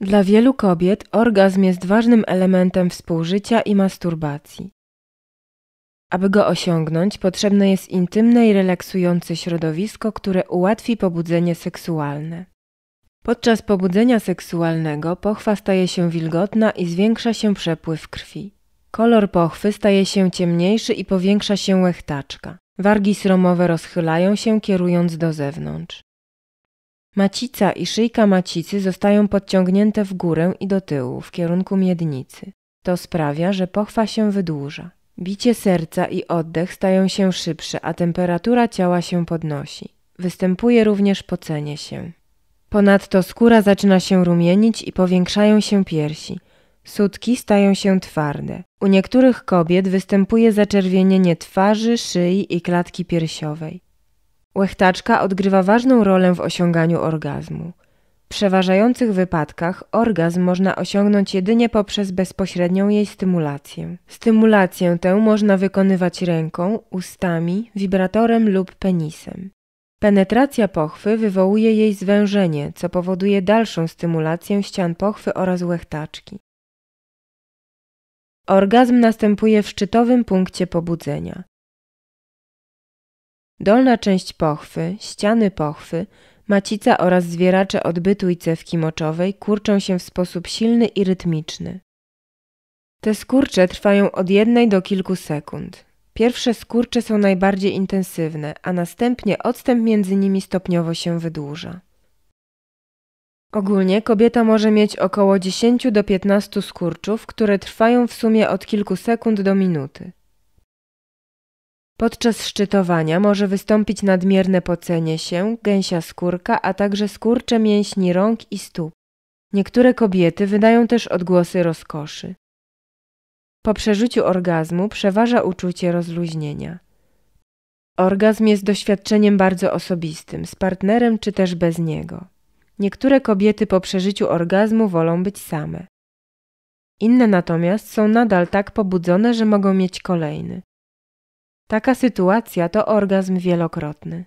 Dla wielu kobiet orgazm jest ważnym elementem współżycia i masturbacji. Aby go osiągnąć, potrzebne jest intymne i relaksujące środowisko, które ułatwi pobudzenie seksualne. Podczas pobudzenia seksualnego pochwa staje się wilgotna i zwiększa się przepływ krwi. Kolor pochwy staje się ciemniejszy i powiększa się łechtaczka. Wargi sromowe rozchylają się, kierując do zewnątrz. Macica i szyjka macicy zostają podciągnięte w górę i do tyłu, w kierunku miednicy. To sprawia, że pochwa się wydłuża. Bicie serca i oddech stają się szybsze, a temperatura ciała się podnosi. Występuje również pocenie się. Ponadto skóra zaczyna się rumienić i powiększają się piersi. Sutki stają się twarde. U niektórych kobiet występuje zaczerwienienie twarzy, szyi i klatki piersiowej. Łechtaczka odgrywa ważną rolę w osiąganiu orgazmu. W przeważających wypadkach orgazm można osiągnąć jedynie poprzez bezpośrednią jej stymulację. Stymulację tę można wykonywać ręką, ustami, wibratorem lub penisem. Penetracja pochwy wywołuje jej zwężenie, co powoduje dalszą stymulację ścian pochwy oraz łechtaczki. Orgazm następuje w szczytowym punkcie pobudzenia. Dolna część pochwy, ściany pochwy, macica oraz zwieracze odbytu i cewki moczowej kurczą się w sposób silny i rytmiczny. Te skurcze trwają od jednej do kilku sekund. Pierwsze skurcze są najbardziej intensywne, a następnie odstęp między nimi stopniowo się wydłuża. Ogólnie kobieta może mieć około 10 do 15 skurczów, które trwają w sumie od kilku sekund do minuty. Podczas szczytowania może wystąpić nadmierne pocenie się, gęsia skórka, a także skurcze mięśni rąk i stóp. Niektóre kobiety wydają też odgłosy rozkoszy. Po przeżyciu orgazmu przeważa uczucie rozluźnienia. Orgazm jest doświadczeniem bardzo osobistym, z partnerem czy też bez niego. Niektóre kobiety po przeżyciu orgazmu wolą być same. Inne natomiast są nadal tak pobudzone, że mogą mieć kolejny. Taka sytuacja to orgazm wielokrotny.